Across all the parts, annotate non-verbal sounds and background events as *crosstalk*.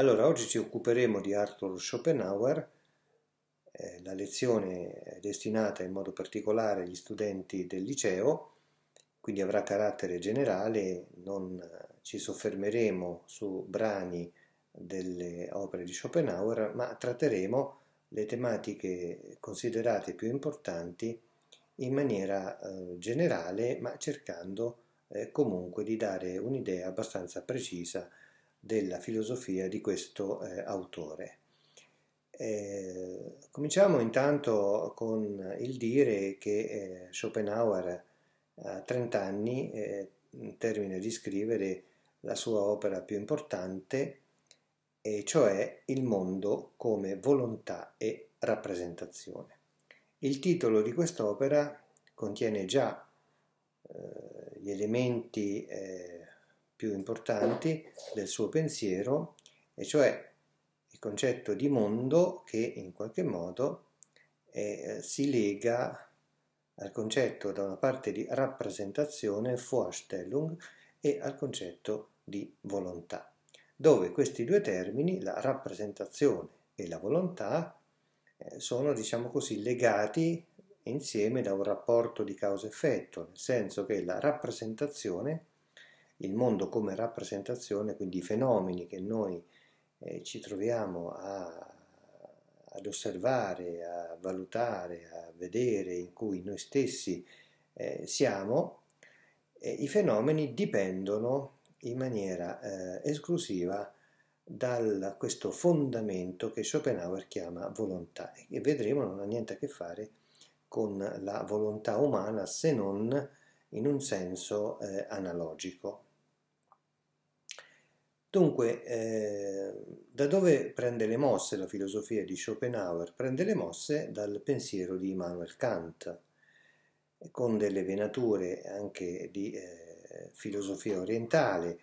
Allora, oggi ci occuperemo di Arthur Schopenhauer, eh, la lezione è destinata in modo particolare agli studenti del liceo, quindi avrà carattere generale, non eh, ci soffermeremo su brani delle opere di Schopenhauer, ma tratteremo le tematiche considerate più importanti in maniera eh, generale, ma cercando eh, comunque di dare un'idea abbastanza precisa della filosofia di questo eh, autore. Eh, cominciamo intanto con il dire che eh, Schopenhauer a 30 anni eh, termina di scrivere la sua opera più importante, e cioè Il mondo come volontà e rappresentazione. Il titolo di quest'opera contiene già eh, gli elementi eh, più importanti del suo pensiero, e cioè il concetto di mondo che in qualche modo eh, si lega al concetto da una parte di rappresentazione, Vorstellung, e al concetto di volontà, dove questi due termini, la rappresentazione e la volontà, eh, sono diciamo così legati insieme da un rapporto di causa-effetto, nel senso che la rappresentazione il mondo come rappresentazione, quindi i fenomeni che noi eh, ci troviamo a, ad osservare, a valutare, a vedere, in cui noi stessi eh, siamo, eh, i fenomeni dipendono in maniera eh, esclusiva da questo fondamento che Schopenhauer chiama volontà e che vedremo non ha niente a che fare con la volontà umana se non in un senso eh, analogico. Dunque, eh, da dove prende le mosse la filosofia di Schopenhauer? Prende le mosse dal pensiero di Immanuel Kant, con delle venature anche di eh, filosofia orientale.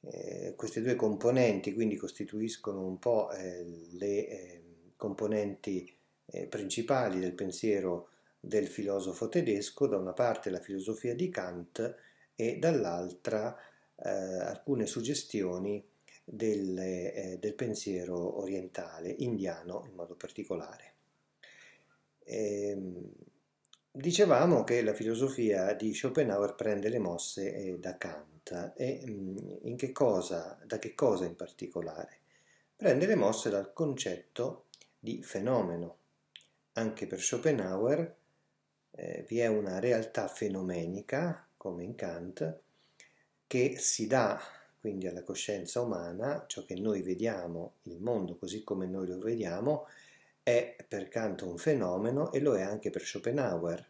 Eh, queste due componenti quindi costituiscono un po' eh, le eh, componenti eh, principali del pensiero del filosofo tedesco, da una parte la filosofia di Kant e dall'altra la eh, alcune suggestioni del, eh, del, pensiero orientale, indiano in modo particolare. E, ehm, dicevamo che la filosofia di Schopenhauer prende le mosse eh, da Kant e mh, mm, che cosa, da che cosa in particolare? Prende le mosse dal concetto di fenomeno. Anche per Schopenhauer eh, vi è una realtà fenomenica, come in Kant, che si dà quindi alla coscienza umana, ciò che noi vediamo, il mondo così come noi lo vediamo, è per Kant un fenomeno e lo è anche per Schopenhauer.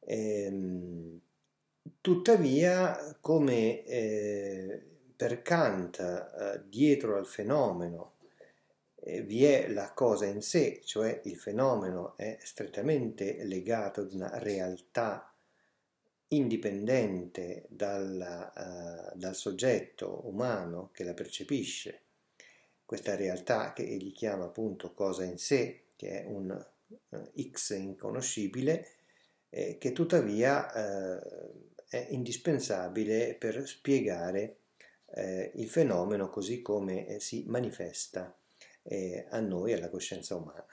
Ehm, tuttavia, come eh, per Kant eh, dietro al fenomeno eh, vi è la cosa in sé, cioè il fenomeno è strettamente legato ad una realtà indipendente dal, uh, dal soggetto umano che la percepisce, questa realtà che egli chiama appunto cosa in sé, che è un uh, X inconoscibile, eh, che tuttavia uh, è indispensabile per spiegare eh, il fenomeno così come eh, si manifesta eh, a noi, alla coscienza umana.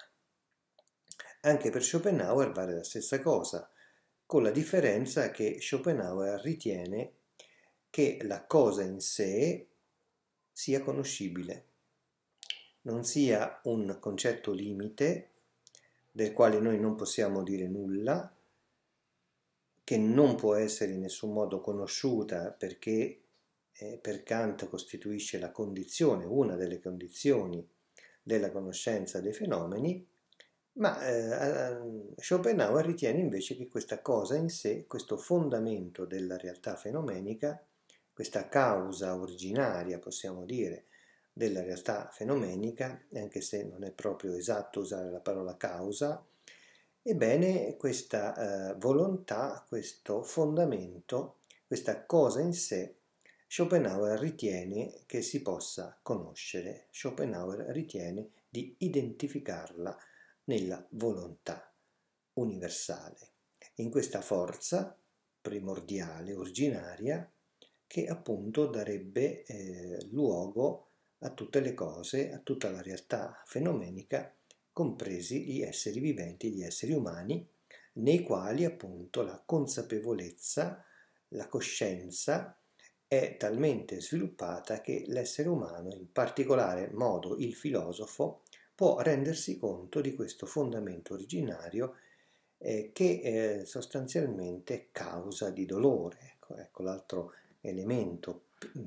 Anche per Schopenhauer vale la stessa cosa con la differenza che Schopenhauer ritiene che la cosa in sé sia conoscibile, non sia un concetto limite del quale noi non possiamo dire nulla, che non può essere in nessun modo conosciuta perché eh, per Kant costituisce la condizione, una delle condizioni della conoscenza dei fenomeni, ma eh, eh, Schopenhauer ritiene invece che questa cosa in sé, questo fondamento della realtà fenomenica, questa causa originaria, possiamo dire, della realtà fenomenica, anche se non è proprio esatto usare la parola causa, ebbene questa eh, volontà, questo fondamento, questa cosa in sé, Schopenhauer ritiene che si possa conoscere, Schopenhauer ritiene di identificarla nella volontà universale, in questa forza primordiale, originaria, che appunto darebbe eh, luogo a tutte le cose, a tutta la realtà fenomenica, compresi gli esseri viventi, gli esseri umani, nei quali appunto la consapevolezza, la coscienza è talmente sviluppata che l'essere umano, in particolare modo il filosofo, può rendersi conto di questo fondamento originario eh, che eh, sostanzialmente è causa di dolore. Ecco, ecco l'altro elemento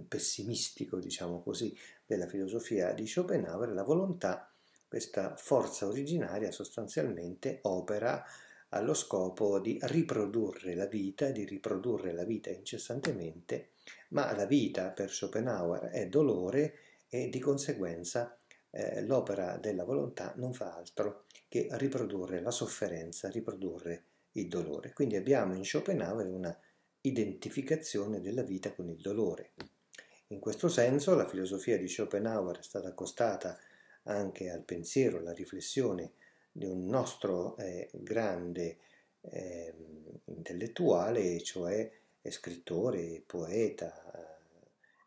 pessimistico, diciamo così, della filosofia di Schopenhauer, la volontà, questa forza originaria sostanzialmente opera allo scopo di riprodurre la vita, di riprodurre la vita incessantemente, ma la vita per Schopenhauer è dolore e di conseguenza eh, l'opera della volontà non fa altro che riprodurre la sofferenza, riprodurre il dolore. Quindi abbiamo in Schopenhauer una identificazione della vita con il dolore. In questo senso la filosofia di Schopenhauer è stata accostata anche al pensiero, alla riflessione di un nostro eh, grande eh, intellettuale, cioè scrittore, poeta,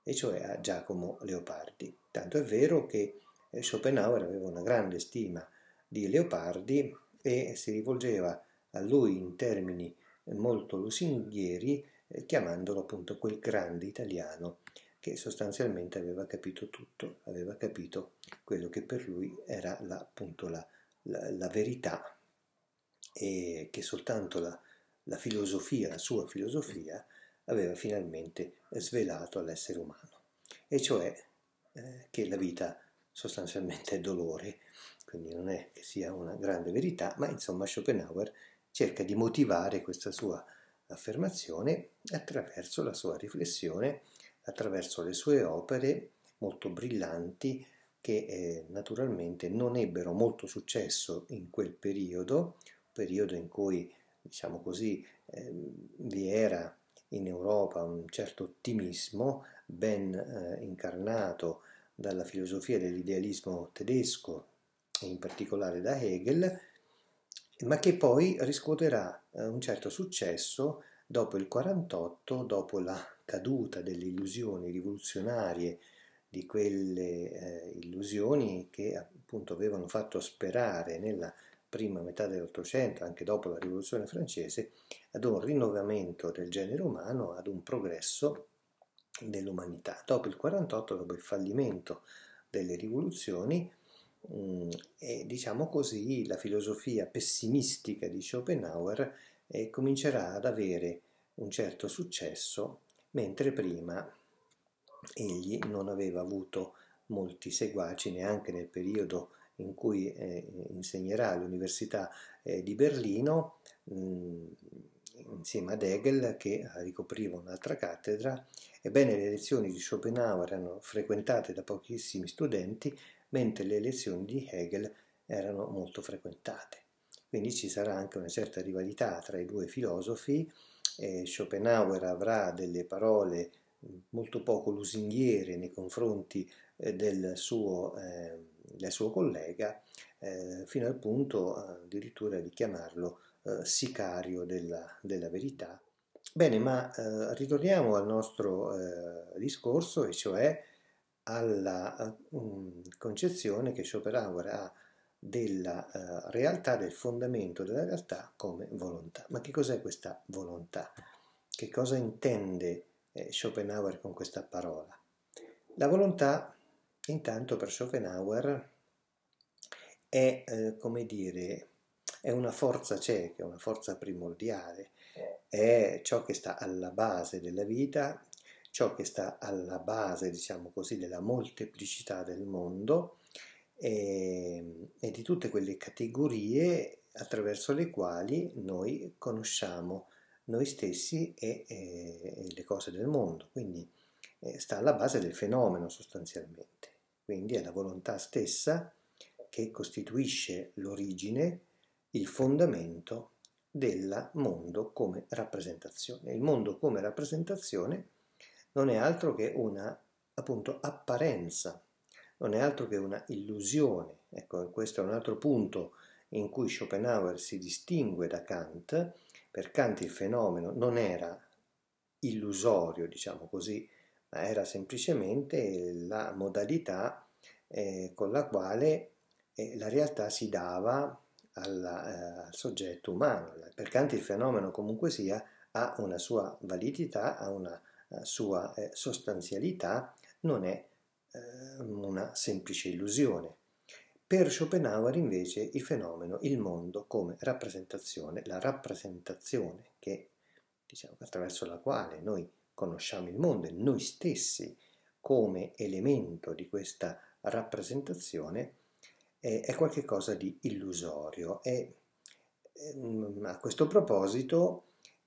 eh, e cioè a Giacomo Leopardi. Tanto è vero che Schopenhauer aveva una grande stima di Leopardi e si rivolgeva a lui in termini molto lusinghieri eh, chiamandolo appunto quel grande italiano che sostanzialmente aveva capito tutto, aveva capito quello che per lui era la, appunto la, la, la verità e che soltanto la, la filosofia, la sua filosofia, aveva finalmente svelato all'essere umano, e cioè eh, che la vita sostanzialmente *laughs* dolore, quindi non è che sia una grande verità, ma insomma Schopenhauer cerca di motivare questa sua affermazione attraverso la sua riflessione, attraverso le sue opere molto brillanti che eh, naturalmente non ebbero molto successo in quel periodo, periodo in cui, diciamo così, eh, vi era in Europa un certo ottimismo ben eh, incarnato dalla filosofia dell'idealismo tedesco e in particolare da Hegel, ma che poi riscuoterà eh, un certo successo dopo il 48, dopo la caduta delle illusioni rivoluzionarie, di quelle eh, illusioni che appunto avevano fatto sperare nella prima metà dell'Ottocento, anche dopo la rivoluzione francese, ad un rinnovamento del genere umano, ad un progresso dell'umanità. Dopo il 48, dopo il fallimento delle rivoluzioni, mm, e, diciamo così, la filosofia pessimistica di Schopenhauer eh, comincerà ad avere un certo successo, mentre prima egli non aveva avuto molti seguaci neanche nel periodo in cui eh, insegnerà all'Università eh, di Berlino. Mh, mm, insieme ad Hegel che eh, ricopriva un'altra cattedra, ebbene le lezioni di Schopenhauer erano frequentate da pochissimi studenti, mentre le lezioni di Hegel erano molto frequentate. Quindi ci sarà anche una certa rivalità tra i due filosofi, Schopenhauer avrà delle parole mm, molto poco lusinghiere nei confronti eh, del suo, eh, del suo collega, eh, fino al punto eh, addirittura di chiamarlo eh, sicario della, della, verità. Bene, ma eh, ritorniamo al nostro eh, discorso, e cioè alla um, concezione che Schopenhauer ha della uh, realtà, del fondamento della realtà come volontà. Ma che cos'è questa volontà? Che cosa intende eh, Schopenhauer con questa parola? La volontà, intanto, per Schopenhauer è, eh, come dire, è una forza cieca, una forza primordiale, eh. è ciò che sta alla base della vita, ciò che sta alla base, diciamo così, della molteplicità del mondo e, ehm, e di tutte quelle categorie attraverso le quali noi conosciamo noi stessi e, e le cose del mondo. Quindi eh, sta alla base del fenomeno sostanzialmente. Quindi è la volontà stessa che costituisce l'origine il fondamento del mondo come rappresentazione. Il mondo come rappresentazione non è altro che una appunto apparenza, non è altro che una illusione. Ecco, questo è un altro punto in cui Schopenhauer si distingue da Kant. Per Kant il fenomeno non era illusorio, diciamo così, ma era semplicemente la modalità eh, con la quale eh, la realtà si dava alla, eh, al soggetto umano. Per Kant il fenomeno comunque sia ha una sua validità, ha una eh, sua eh, sostanzialità, non è eh, una semplice illusione. Per Schopenhauer invece il fenomeno, il mondo come rappresentazione, la rappresentazione che, diciamo, attraverso la quale noi conosciamo il mondo e noi stessi come elemento di questa rappresentazione, è, è qualcosa di illusorio e ehm, a questo proposito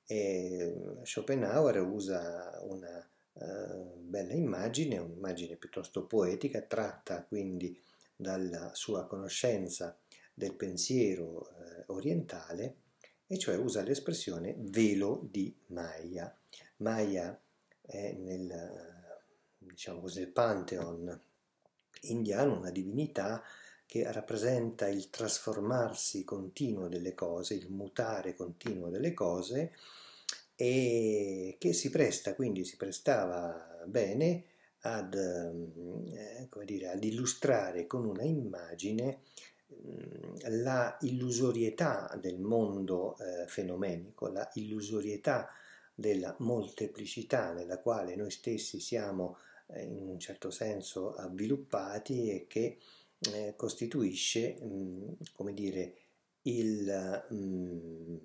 ehm, Schopenhauer usa una eh, bella immagine, un'immagine piuttosto poetica, tratta quindi dalla sua conoscenza del pensiero eh, orientale, e cioè usa l'espressione velo di Maya. Maya è nel, diciamo così, pantheon indiano una divinità che rappresenta il trasformarsi continuo delle cose, il mutare continuo delle cose e che si presta, quindi si prestava bene ad, eh, dire, ad illustrare con una immagine mm, la illusorietà del mondo eh, fenomenico, la illusorietà della molteplicità nella quale noi stessi siamo eh, in un certo senso avviluppati e che eh, costituisce, mm, come dire, il, mm,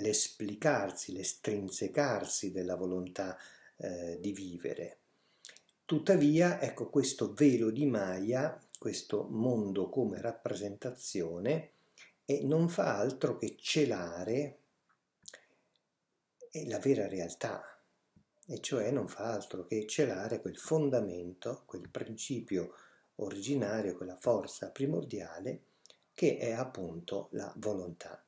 l'esplicarsi, l'estrinsecarsi della volontà eh, di vivere. Tuttavia, ecco, questo velo di Maya, questo mondo come rappresentazione, eh, non fa altro che celare eh, la vera realtà, e cioè non fa altro che celare quel fondamento, quel principio originario, quella forza primordiale che è appunto la volontà.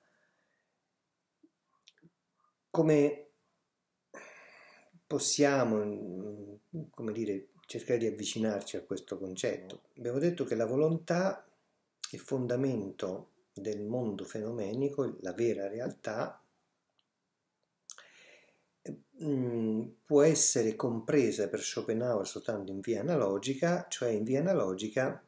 Come possiamo, mm, come dire, cercare di avvicinarci a questo concetto? Abbiamo detto che la volontà, il fondamento del mondo fenomenico, la vera realtà, può essere compresa per Schopenhauer soltanto in via analogica, cioè in via analogica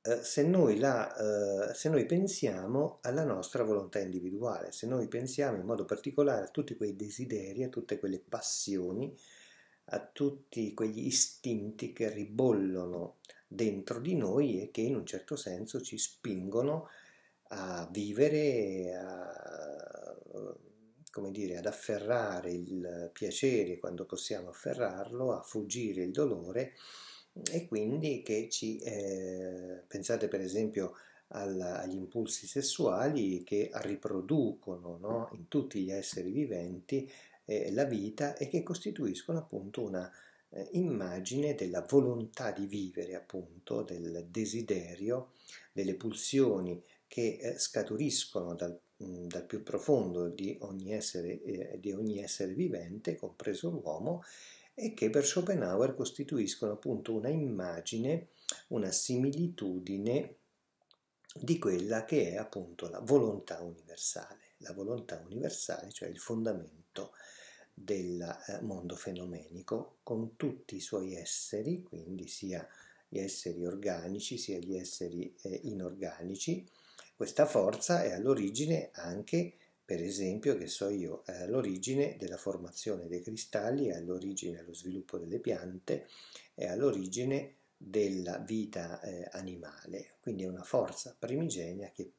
eh, se, noi la, eh, se noi pensiamo alla nostra volontà individuale, se noi pensiamo in modo particolare a tutti quei desideri, a tutte quelle passioni, a tutti quegli istinti che ribollono dentro di noi e che in un certo senso ci spingono a vivere, a come dire, ad afferrare il piacere quando possiamo afferrarlo, a fuggire il dolore e quindi che ci eh, pensate per esempio al, agli impulsi sessuali che riproducono no, in tutti gli esseri viventi eh, la vita e che costituiscono appunto una eh, immagine della volontà di vivere, appunto del desiderio, delle pulsioni che eh, scaturiscono dal dal più profondo di ogni essere, eh, di ogni essere vivente, compreso l'uomo, e che per Schopenhauer costituiscono appunto una immagine, una similitudine di quella che è appunto la volontà universale, la volontà universale, cioè il fondamento del eh, mondo fenomenico con tutti i suoi esseri, quindi sia gli esseri organici sia gli esseri eh, inorganici, questa forza è all'origine anche, per esempio, che so io, è all'origine della formazione dei cristalli, è all'origine dello sviluppo delle piante, è all'origine della vita eh, animale. Quindi è una forza primigenia che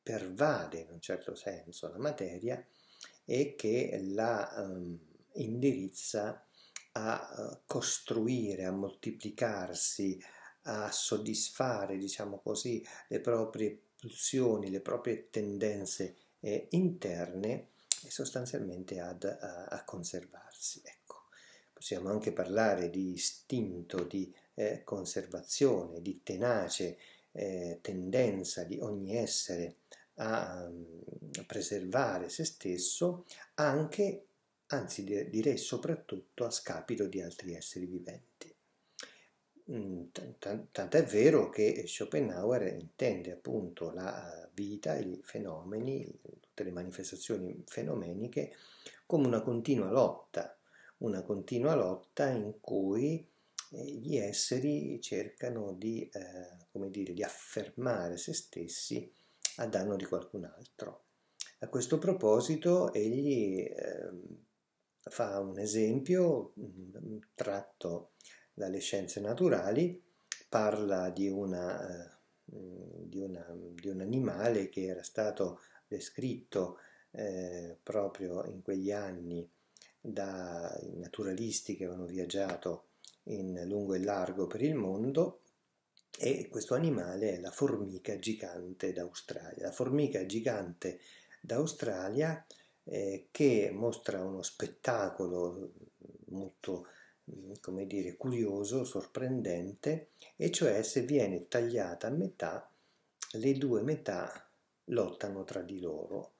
pervade in un certo senso la materia e che la um, indirizza a eh, costruire, a moltiplicarsi, a soddisfare, diciamo così, le proprie pulsioni, le proprie tendenze eh, interne e sostanzialmente ad, a, eh, a conservarsi. Ecco. Possiamo anche parlare di istinto, di eh, conservazione, di tenace eh, tendenza di ogni essere a, a mm, preservare se stesso anche, anzi direi soprattutto a scapito di altri esseri viventi. Mm, tant'è vero che Schopenhauer intende appunto la eh, vita, i fenomeni, tutte le manifestazioni fenomeniche come una continua lotta, una continua lotta in cui eh, gli esseri cercano di, eh, dire, di affermare se stessi a danno di qualcun altro. A questo proposito egli eh, fa un esempio, un mm, tratto dalle scienze naturali, parla di, una, eh, di, una, di un animale che era stato descritto eh, proprio in quegli anni dai naturalisti che avevano viaggiato in lungo e largo per il mondo e questo animale è la formica gigante d'Australia. La formica gigante d'Australia eh, che mostra uno spettacolo molto Mm, come dire, curioso, sorprendente, e cioè se viene tagliata a metà, le due metà lottano tra di loro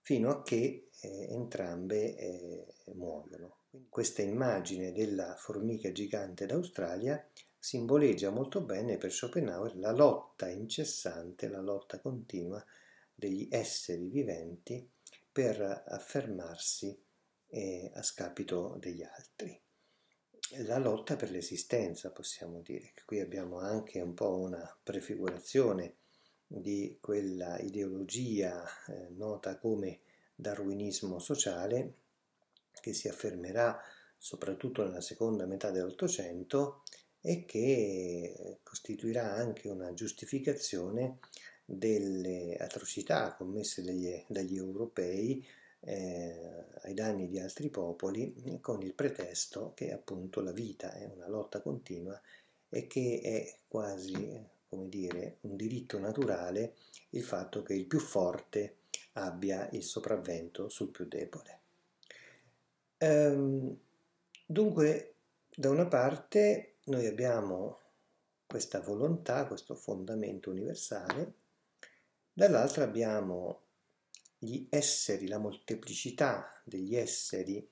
fino a che eh, entrambe eh, muoiono. Questa immagine della formica gigante d'Australia simboleggia molto bene per Schopenhauer la lotta incessante, la lotta continua degli esseri viventi per affermarsi eh, a scapito degli altri la lotta per l'esistenza, possiamo dire, che qui abbiamo anche un po' una prefigurazione di quella ideologia eh, nota come darwinismo sociale che si affermerà soprattutto nella seconda metà dell'Ottocento e che costituirà anche una giustificazione delle atrocità commesse dagli, dagli europei eh, ai danni di altri popoli eh, con il pretesto che appunto la vita è una lotta continua e che è quasi, come dire, un diritto naturale il fatto che il più forte abbia il sopravvento sul più debole. Ehm, dunque, da una parte noi abbiamo questa volontà, questo fondamento universale, dall'altra abbiamo gli esseri, la molteplicità degli esseri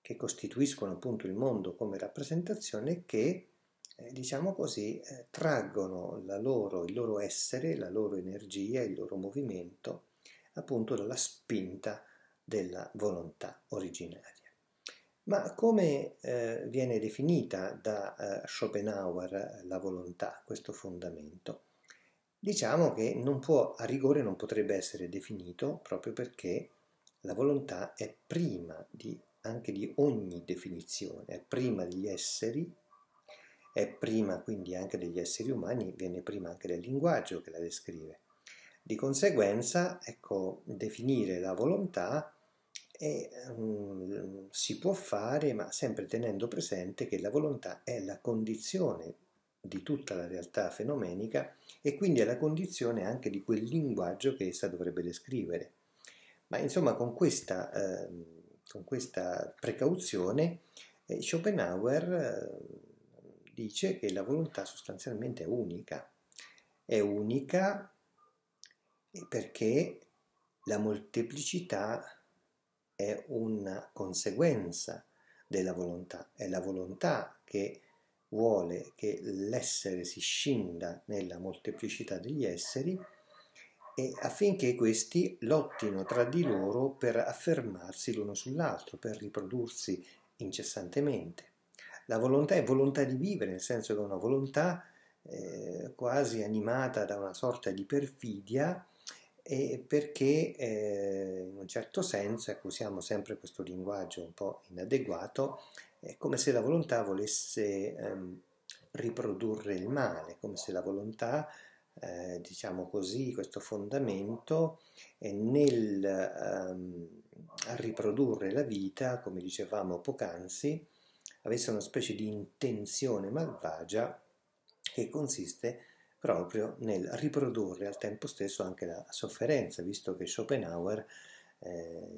che costituiscono appunto il mondo come rappresentazione che, eh, diciamo così, eh, traggono loro, il loro essere, la loro energia, il loro movimento appunto dalla spinta della volontà originaria. Ma come eh, viene definita da eh, Schopenhauer la volontà, questo fondamento? Diciamo che non può, a rigore non potrebbe essere definito proprio perché la volontà è prima di, anche di ogni definizione, è prima degli esseri, è prima quindi anche degli esseri umani, viene prima anche del linguaggio che la descrive. Di conseguenza, ecco, definire la volontà è, um, si può fare, ma sempre tenendo presente che la volontà è la condizione di tutta la realtà fenomenica e quindi è la condizione anche di quel linguaggio che essa dovrebbe descrivere. Ma insomma con questa, eh, con questa precauzione eh, Schopenhauer eh, dice che la volontà sostanzialmente è unica. È unica perché la molteplicità è una conseguenza della volontà, è la volontà che vuole che l'essere si scinda nella molteplicità degli esseri e affinché questi lottino tra di loro per affermarsi l'uno sull'altro, per riprodursi incessantemente. La volontà è volontà di vivere, nel senso che è una volontà eh, quasi animata da una sorta di perfidia, eh, perché eh, in un certo senso, ecco usiamo sempre questo linguaggio un po' inadeguato, è come se la volontà volesse ehm, riprodurre il male, come se la volontà, eh, diciamo così, questo fondamento nel ehm, riprodurre la vita, come dicevamo poc'anzi, avesse una specie di intenzione malvagia che consiste proprio nel riprodurre al tempo stesso anche la sofferenza, visto che Schopenhauer eh,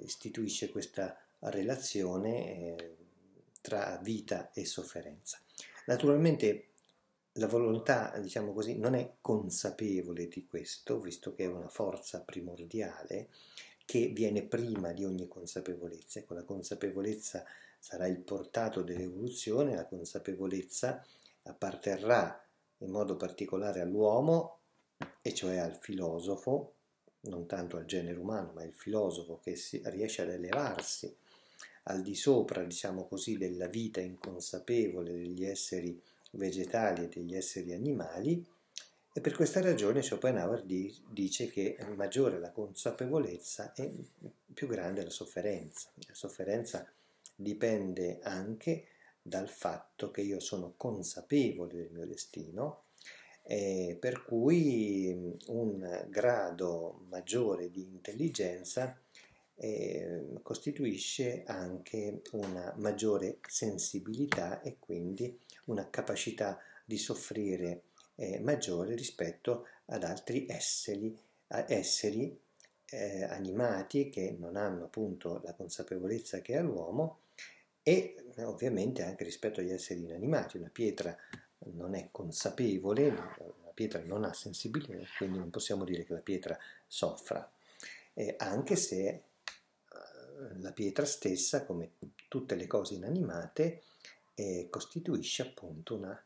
istituisce questa relazione. Eh, tra vita e sofferenza. Naturalmente la volontà, diciamo così, non è consapevole di questo, visto che è una forza primordiale che viene prima di ogni consapevolezza. Ecco, la consapevolezza sarà il portato dell'evoluzione, la consapevolezza apparterrà in modo particolare all'uomo, e cioè al filosofo, non tanto al genere umano, ma il filosofo che riesce ad elevarsi al di sopra, diciamo così, della vita inconsapevole degli esseri vegetali e degli esseri animali e per questa ragione Schopenhauer dice che maggiore la consapevolezza e più grande la sofferenza. La sofferenza dipende anche dal fatto che io sono consapevole del mio destino per cui un grado maggiore di intelligenza eh, costituisce anche una maggiore sensibilità e quindi una capacità di soffrire eh, maggiore rispetto ad altri esseri, esseri eh, animati che non hanno appunto la consapevolezza che ha l'uomo e ovviamente anche rispetto agli esseri inanimati. Una pietra non è consapevole, la pietra non ha sensibilità, quindi non possiamo dire che la pietra soffra, eh, anche se la pietra stessa, come tutte le cose inanimate, eh, costituisce appunto una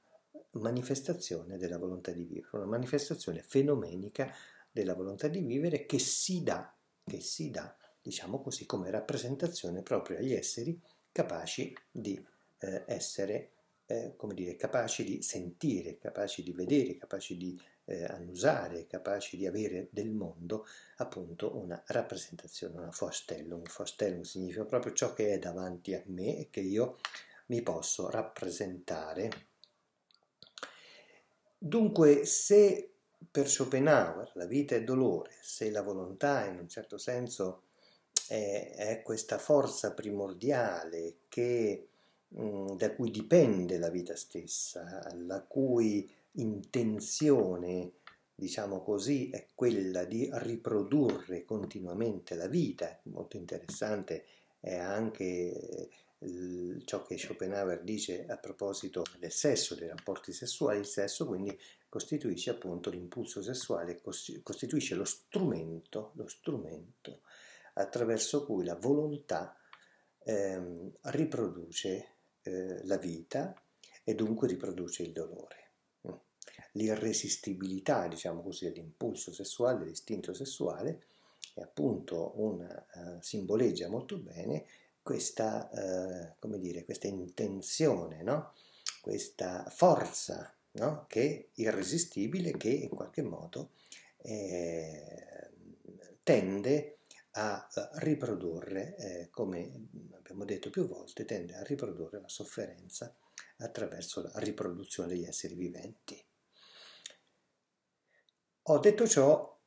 manifestazione della volontà di vivere, una manifestazione fenomenica della volontà di vivere che si dà, che si dà diciamo così, come rappresentazione proprio agli esseri capaci di eh, essere, eh, come dire, capaci di sentire, capaci di vedere, capaci di eh, annusare, capaci di avere del mondo appunto una rappresentazione, una Vorstellung. Vorstellung significa proprio ciò che è davanti a me e che io mi posso rappresentare. Dunque, se per Schopenhauer la vita è dolore, se la volontà in un certo senso è, è questa forza primordiale che, mh, mm, da cui dipende la vita stessa, la cui intenzione, diciamo così, è quella di riprodurre continuamente la vita. Molto interessante è anche eh, ciò che Schopenhauer dice a proposito del sesso, dei rapporti sessuali, il sesso quindi costituisce appunto l'impulso sessuale, costituisce lo strumento, lo strumento attraverso cui la volontà ehm, riproduce eh, la vita e dunque riproduce il dolore l'irresistibilità, diciamo così, dell'impulso sessuale, dell'istinto sessuale, è appunto una, uh, eh, simboleggia molto bene questa, uh, come dire, questa intenzione, no? questa forza no? che è irresistibile, che in qualche modo eh, tende a eh, riprodurre, eh, come abbiamo detto più volte, tende a riprodurre la sofferenza attraverso la riproduzione degli esseri viventi. Ho detto ciò,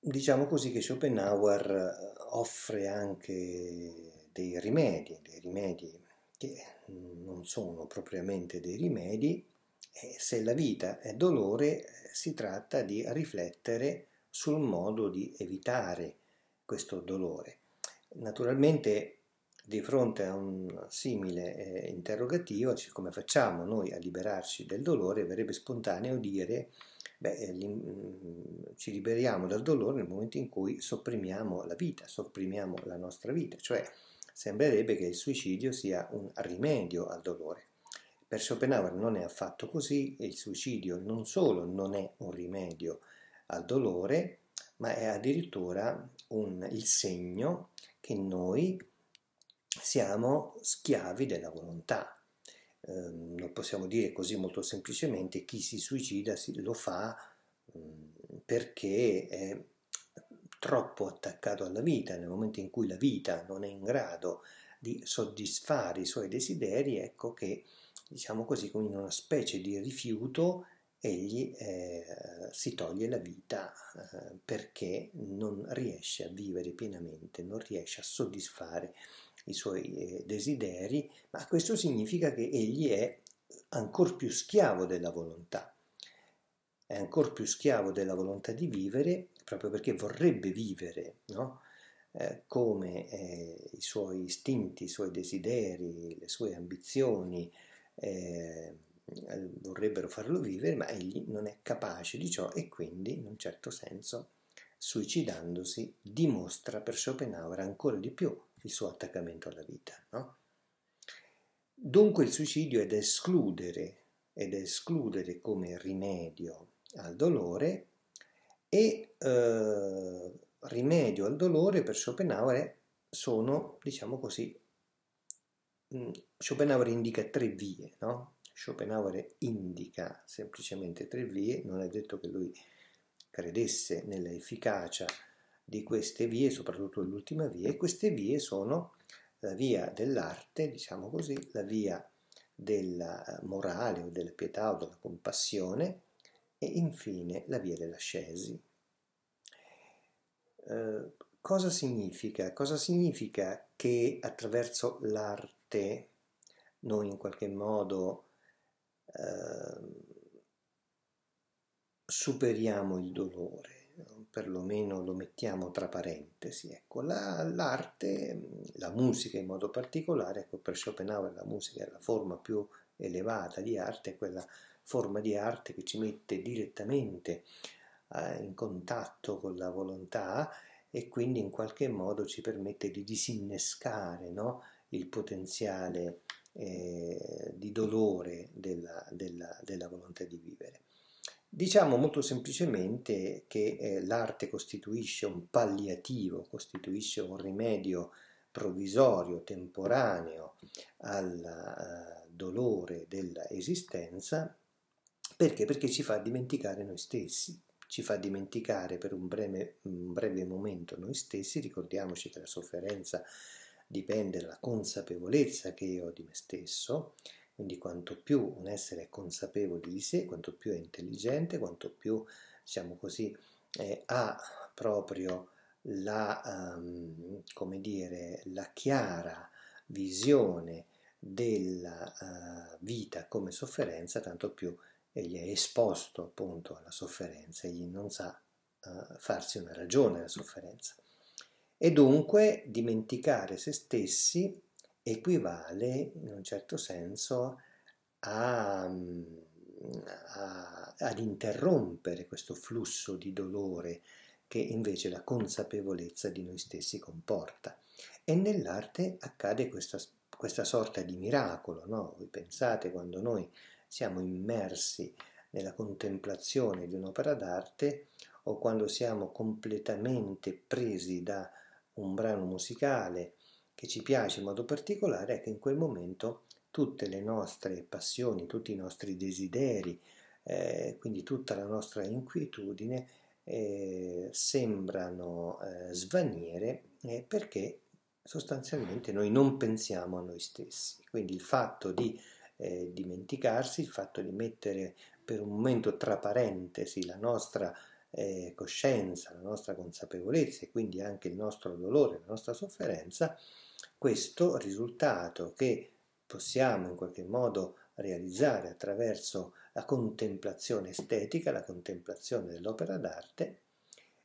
diciamo così che Schopenhauer eh, offre anche dei rimedi, dei rimedi che non sono propriamente dei rimedi, e se la vita è dolore si tratta di riflettere sul modo di evitare questo dolore. Naturalmente di fronte a un simile eh, interrogativo, come facciamo noi a liberarci del dolore, verrebbe spontaneo dire Beh, eh, mm, ci liberiamo dal dolore nel momento in cui sopprimiamo la vita, sopprimiamo la nostra vita, cioè sembrerebbe che il suicidio sia un rimedio al dolore. Per Schopenhauer non è affatto così, il suicidio non solo non è un rimedio al dolore, ma è addirittura un, il segno che noi siamo schiavi della volontà, Ehm, non possiamo dire così molto semplicemente, chi si suicida lo fa mm, perché è troppo attaccato alla vita, nel momento in cui la vita non è in grado di soddisfare i suoi desideri, ecco che, diciamo così, come in una specie di rifiuto egli eh, si toglie la vita eh, perché non riesce a vivere pienamente, non riesce a soddisfare i suoi eh, desideri, ma questo significa che egli è ancora più schiavo della volontà, è ancora più schiavo della volontà di vivere proprio perché vorrebbe vivere, no? eh, come eh, i suoi istinti, i suoi desideri, le sue ambizioni eh, vorrebbero farlo vivere, ma egli non è capace di ciò e quindi, in un certo senso, suicidandosi, dimostra per Schopenhauer ancora di più il suo attaccamento alla vita. No? Dunque il suicidio è da escludere, è da escludere come rimedio al dolore e eh, rimedio al dolore per Schopenhauer sono, diciamo così, mm, Schopenhauer indica tre vie, no? Schopenhauer indica semplicemente tre vie, non è detto che lui credesse nella efficacia di queste vie, soprattutto l'ultima via, e queste vie sono la eh, via dell'arte, diciamo così, la via della eh, morale o della pietà o della compassione e infine la via dell'ascesi. Eh, cosa significa? Cosa significa che attraverso l'arte noi in qualche modo eh, superiamo il dolore? perlomeno lo mettiamo tra parentesi, ecco, la, l'arte, la musica in modo particolare, ecco, per Schopenhauer la musica è la forma più elevata di arte, è quella forma di arte che ci mette direttamente eh, in contatto con la volontà e quindi in qualche modo ci permette di disinnescare no? il potenziale eh, di dolore della, della, della volontà di vivere. Diciamo molto semplicemente che eh, l'arte costituisce un palliativo, costituisce un rimedio provvisorio, temporaneo al uh, dolore dell'esistenza, perché? Perché ci fa dimenticare noi stessi, ci fa dimenticare per un breve, un breve momento noi stessi, ricordiamoci che la sofferenza dipende dalla consapevolezza che io ho di me stesso, quindi quanto più un essere è consapevole di sé, quanto più è intelligente, quanto più, diciamo così, eh, ha proprio la, um, come dire, la chiara visione della uh, vita come sofferenza, tanto più egli è esposto appunto alla sofferenza, egli non sa uh, farsi una ragione della sofferenza. E dunque dimenticare se stessi equivale in un certo senso a, a, ad interrompere questo flusso di dolore che invece la consapevolezza di noi stessi comporta. E nell'arte accade questa, questa sorta di miracolo, no? Voi pensate quando noi siamo immersi nella contemplazione di un'opera d'arte o quando siamo completamente presi da un brano musicale che ci piace in modo particolare è che in quel momento tutte le nostre passioni, tutti i nostri desideri, eh, quindi tutta la nostra inquietudine eh, sembrano eh, svanire eh, perché sostanzialmente noi non pensiamo a noi stessi. Quindi il fatto di eh, dimenticarsi, il fatto di mettere per un momento tra parentesi la nostra eh, coscienza, la nostra consapevolezza e quindi anche il nostro dolore, la nostra sofferenza, questo risultato che possiamo in qualche modo realizzare attraverso la contemplazione estetica, la contemplazione dell'opera d'arte,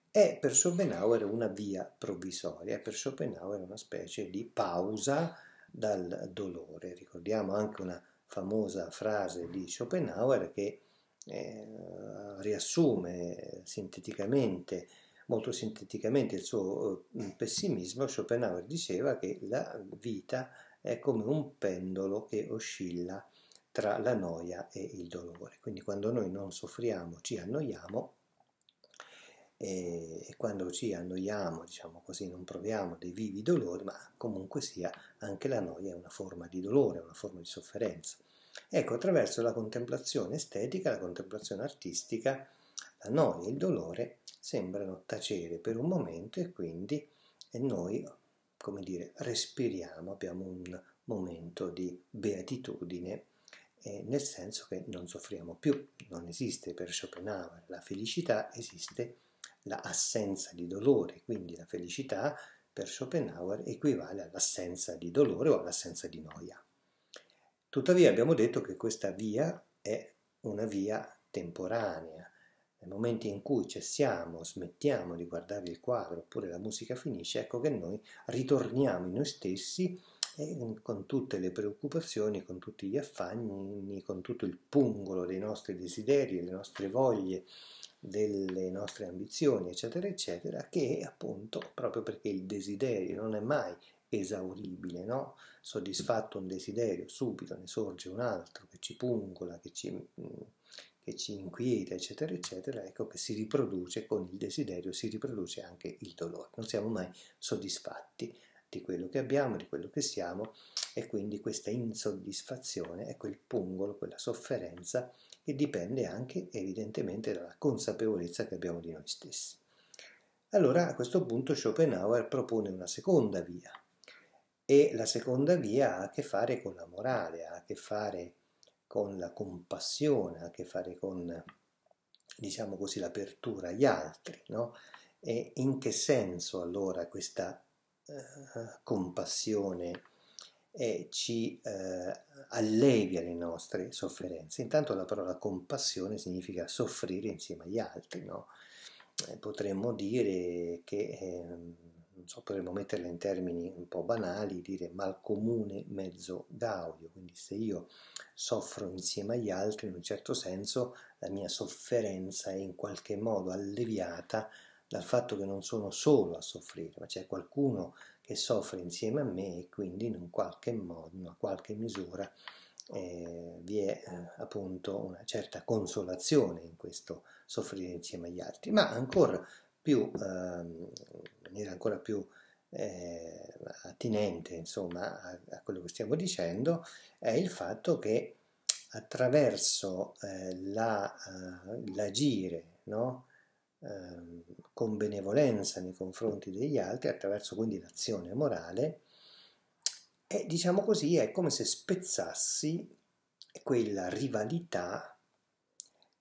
è per Schopenhauer una via provvisoria, è per Schopenhauer una specie di pausa dal dolore. Ricordiamo anche una famosa frase di Schopenhauer che eh, riassume sinteticamente, molto sinteticamente il suo eh, pessimismo, Schopenhauer diceva che la vita è come un pendolo che oscilla tra la noia e il dolore. Quindi quando noi non soffriamo ci annoiamo e, quando ci annoiamo, diciamo così, non proviamo dei vivi dolori, ma comunque sia anche la noia è una forma di dolore, una forma di sofferenza. Ecco, attraverso la contemplazione estetica, la contemplazione artistica, la noia e il dolore sembrano tacere per un momento e quindi noi, come dire, respiriamo, abbiamo un momento di beatitudine, eh, nel senso che non soffriamo più, non esiste per Schopenhauer la felicità, esiste l'assenza di dolore, quindi la felicità per Schopenhauer equivale all'assenza di dolore o all'assenza di noia. Tuttavia abbiamo detto che questa via è una via temporanea. Nel momento in cui cessiamo, smettiamo di guardare il quadro oppure la musica finisce, ecco che noi ritorniamo in noi stessi e mm, con tutte le preoccupazioni, con tutti gli affanni, con tutto il pungolo dei nostri desideri, delle nostre voglie, delle nostre ambizioni, eccetera, eccetera, che appunto proprio perché il desiderio non è mai esauribile, no? soddisfatto un desiderio, subito ne sorge un altro che ci pungola, che ci, mm, che ci inquieta, eccetera, eccetera, ecco che si riproduce con il desiderio, si riproduce anche il dolore. Non siamo mai soddisfatti di quello che abbiamo, di quello che siamo e quindi questa insoddisfazione è quel pungolo, quella sofferenza che dipende anche evidentemente dalla consapevolezza che abbiamo di noi stessi. Allora a questo punto Schopenhauer propone una seconda via, e la seconda via ha a che fare con la morale, ha a che fare con la compassione, ha a che fare con, diciamo così, l'apertura agli altri, no? E in che senso allora questa eh, compassione eh, ci eh, allevia le nostre sofferenze? Intanto la parola compassione significa soffrire insieme agli altri, no? Eh, potremmo dire che ehm, non so, potremmo metterla in termini un po' banali, dire malcomune mezzo gaudio, quindi se io soffro insieme agli altri in un certo senso la mia sofferenza è in qualche modo alleviata dal fatto che non sono solo a soffrire, ma c'è qualcuno che soffre insieme a me e quindi in un qualche modo, in una qualche misura, eh, vi è eh, appunto una certa consolazione in questo soffrire insieme agli altri, ma ancora più eh, rendere ancora più eh, attinente insomma, a, a, quello che stiamo dicendo, è il fatto che attraverso eh, la, uh, l'agire no? eh, con benevolenza nei confronti degli altri, attraverso quindi l'azione morale, è, diciamo così, è come se spezzassi quella rivalità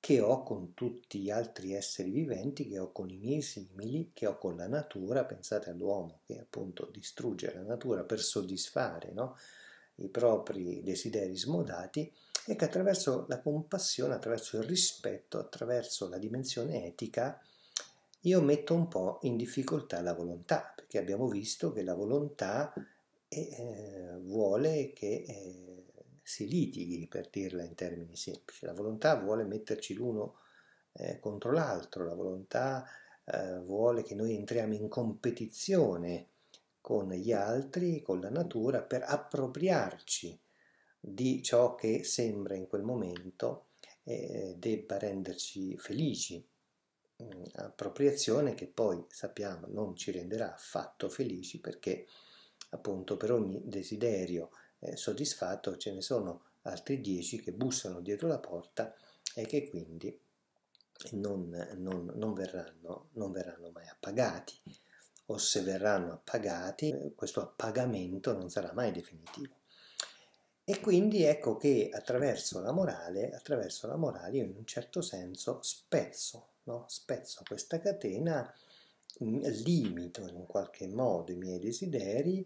che ho con tutti gli altri esseri viventi, che ho con i miei simili, che ho con la natura, pensate all'uomo che appunto distrugge la natura per soddisfare no? i propri desideri smodati e che attraverso la compassione, attraverso il rispetto, attraverso la dimensione etica, io metto un po' in difficoltà la volontà, perché abbiamo visto che la volontà eh, vuole che... Eh, si litighi, per dirla in termini semplici. La volontà vuole metterci l'uno eh, contro l'altro, la volontà eh, vuole che noi entriamo in competizione con gli altri, con la natura, per appropriarci di ciò che sembra in quel momento eh, debba renderci felici. Mm, appropriazione che poi sappiamo non ci renderà affatto felici perché appunto per ogni desiderio eh, soddisfatto, ce ne sono altri dieci che bussano dietro la porta e che quindi non, non, non, verranno, non verranno mai appagati o se verranno appagati eh, questo appagamento non sarà mai definitivo. E quindi ecco che attraverso la morale, attraverso la morale io in un certo senso spezzo, no? spezzo questa catena, mm, limito in qualche modo i miei desideri,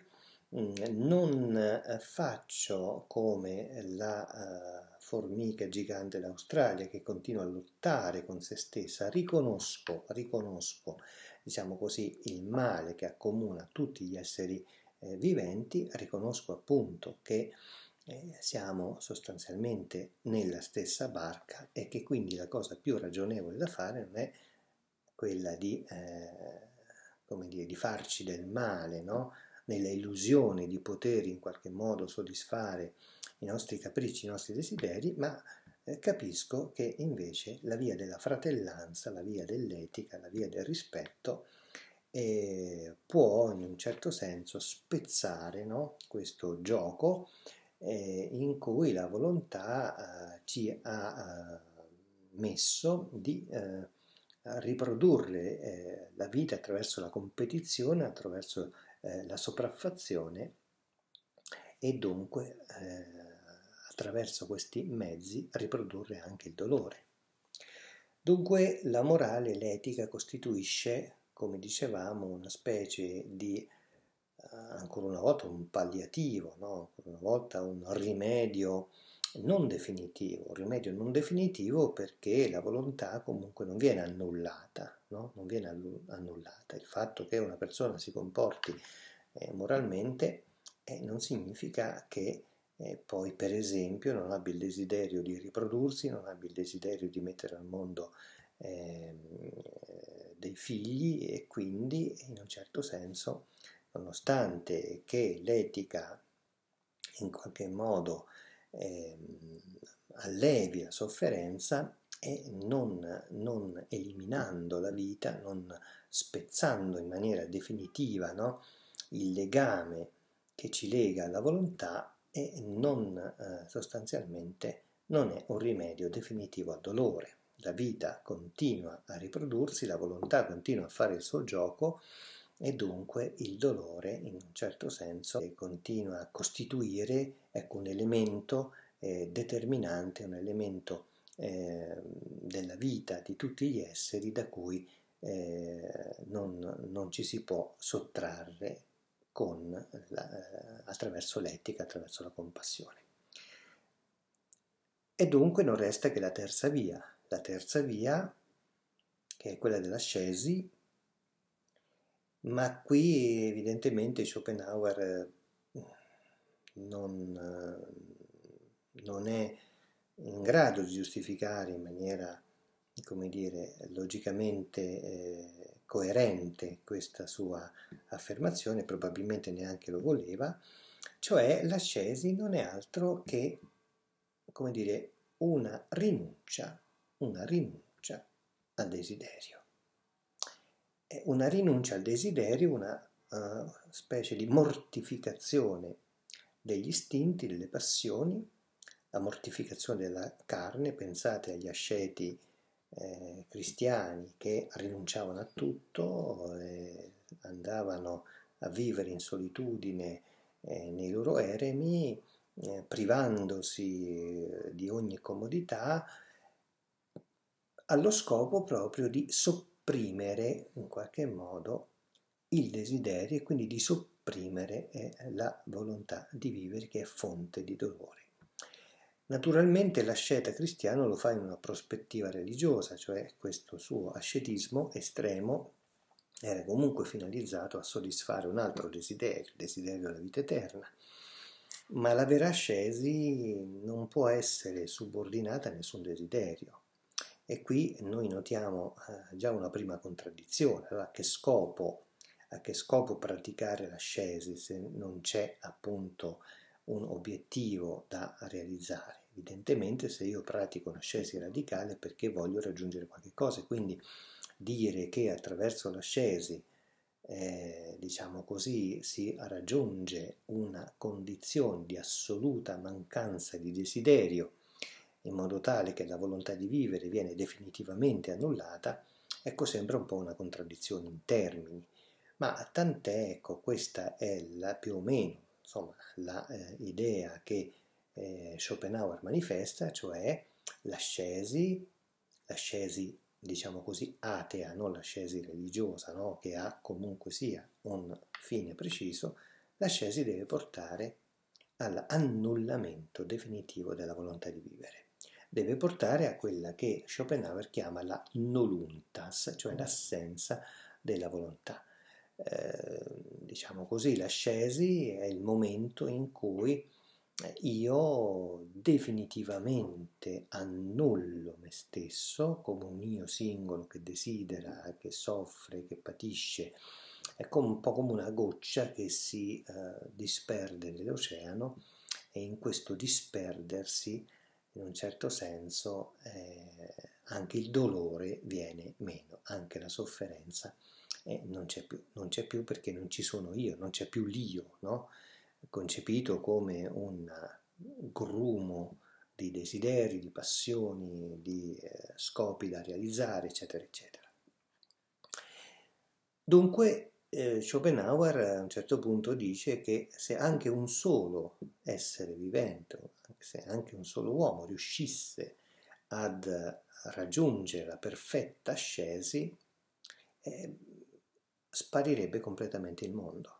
Mm, non eh, faccio come la eh, formica gigante d'Australia che continua a lottare con se stessa, riconosco, riconosco, diciamo così, il male che accomuna tutti gli esseri eh, viventi, riconosco appunto che siamo sostanzialmente nella stessa barca e che quindi la cosa più ragionevole da fare non è quella di, eh, dire, di farci del male, no? nella illusione di poter in qualche modo soddisfare i nostri capricci, i nostri desideri, ma eh, capisco che invece la via della fratellanza, la via dell'etica, la via del rispetto eh, può in un certo senso spezzare no? questo gioco eh, in cui la volontà eh, ci ha eh, messo di eh, riprodurre la vita attraverso la competizione, attraverso eh, la sopraffazione e dunque eh, attraverso questi mezzi riprodurre anche il dolore. Dunque la morale l'etica costituisce, come dicevamo, una specie di, eh, ancora una volta, un palliativo, no? ancora una volta un rimedio non definitivo, un rimedio non definitivo perché la volontà comunque non viene annullata, no? non viene annullata. Il fatto che una persona si comporti eh, moralmente eh, non significa che eh, poi per esempio non abbia il desiderio di riprodursi, non abbia il desiderio di mettere al mondo ehm, dei figli e quindi in un certo senso, nonostante che l'etica in qualche modo eh, allevi la sofferenza e non, non, eliminando la vita, non spezzando in maniera definitiva no, il legame che ci lega alla volontà e non eh, sostanzialmente non è un rimedio definitivo al dolore. La vita continua a riprodursi, la volontà continua a fare il suo gioco e dunque il dolore in un certo senso continua a costituire ecco, un elemento eh, determinante, un elemento eh, della vita di tutti gli esseri da cui eh, non, non, ci si può sottrarre la, eh, attraverso l'etica, attraverso la compassione. E dunque non resta che la terza via, la terza via che è quella dell'ascesi, ma qui evidentemente Schopenhauer eh, non, eh, non è in grado di giustificare in maniera, come dire, logicamente eh, coerente questa sua affermazione, probabilmente neanche lo voleva, cioè l'ascesi non è altro che, come dire, una rinuncia, una rinuncia al desiderio è una rinuncia al desiderio, una uh, specie di mortificazione degli istinti, delle passioni, la mortificazione della carne, pensate agli asceti eh, cristiani che rinunciavano a tutto, eh, andavano a vivere in solitudine eh, nei loro eremi, eh, privandosi eh, di ogni comodità, allo scopo proprio di sopportare sopprimere in qualche modo il desiderio e quindi di sopprimere eh, la volontà di vivere che è fonte di dolore. Naturalmente l'asceta cristiano lo fa in una prospettiva religiosa, cioè questo suo ascetismo estremo era comunque finalizzato a soddisfare un altro desiderio, il desiderio della vita eterna. Ma la vera ascesi non può essere subordinata a nessun desiderio. E qui noi notiamo eh, già una prima contraddizione, allora, che scopo, a che scopo praticare l'ascesi se non c'è appunto un obiettivo da realizzare? Evidentemente se io pratico l'ascesi radicale è perché voglio raggiungere qualche cosa, quindi dire che attraverso l'ascesi eh, diciamo così, si raggiunge una condizione di assoluta mancanza di desiderio in modo tale che la volontà di vivere viene definitivamente annullata, ecco sembra un po' una contraddizione in termini, ma tant'è ecco questa è la, più o meno insomma, la eh, idea che eh, Schopenhauer manifesta, cioè l'ascesi, l'ascesi diciamo così atea, non l'ascesi religiosa, no? che ha comunque sia un fine preciso, l'ascesi deve portare all'annullamento definitivo della volontà di vivere deve portare a quella che Schopenhauer chiama la noluntas, cioè mm. l'assenza della volontà. Eh, diciamo così, l'ascesi è il momento in cui eh, io definitivamente annullo me stesso come un io singolo che desidera, che soffre, che patisce, è come, un po' come una goccia che si eh, disperde nell'oceano e in questo disperdersi in un certo senso eh, anche il dolore viene meno, anche la sofferenza eh, non c'è più, non c'è più perché non ci sono io, non c'è più l'io, no? concepito come un grumo di desideri, di passioni, di eh, scopi da realizzare, eccetera, eccetera. Dunque eh, Schopenhauer a un certo punto dice che se anche un solo essere vivente, se anche un solo uomo riuscisse ad raggiungere la perfetta ascesi, eh, sparirebbe completamente il mondo.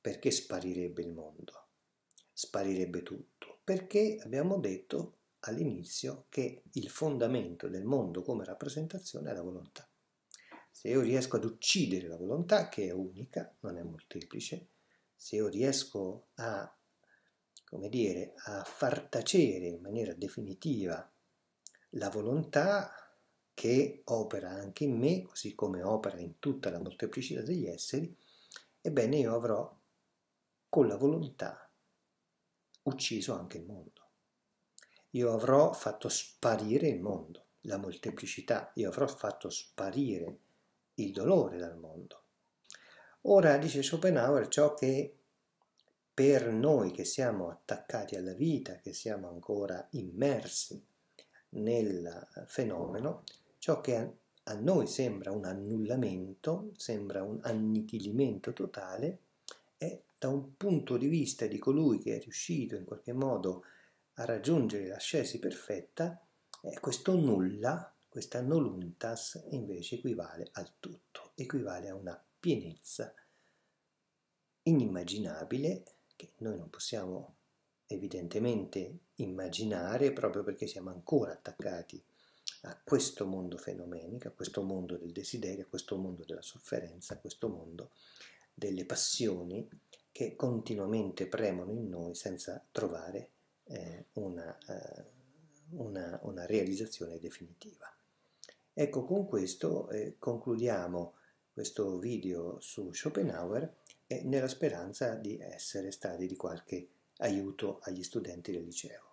Perché sparirebbe il mondo? Sparirebbe tutto. Perché abbiamo detto all'inizio che il fondamento del mondo come rappresentazione è la volontà se io riesco ad uccidere la volontà, che è unica, non è molteplice, se io riesco a, come dire, a far tacere in maniera definitiva la volontà che opera anche in me, così come opera in tutta la molteplicità degli esseri, ebbene io avrò con la volontà ucciso anche il mondo. Io avrò fatto sparire il mondo, la molteplicità, io avrò fatto sparire il dolore dal mondo. Ora, dice Schopenhauer, ciò che per noi che siamo attaccati alla vita, che siamo ancora immersi nel fenomeno, ciò che a noi sembra un annullamento, sembra un annichilimento totale, è da un punto di vista di colui che è riuscito in qualche modo a raggiungere l'ascesi perfetta, questo nulla questa noluntas invece equivale al tutto, equivale a una pienezza inimmaginabile che noi non possiamo evidentemente immaginare proprio perché siamo ancora attaccati a questo mondo fenomenico, a questo mondo del desiderio, a questo mondo della sofferenza, a questo mondo delle passioni che continuamente premono in noi senza trovare eh, una, eh, una, una realizzazione definitiva. Ecco, con questo eh, concludiamo questo video su Schopenhauer e nella speranza di essere stati di qualche aiuto agli studenti del liceo.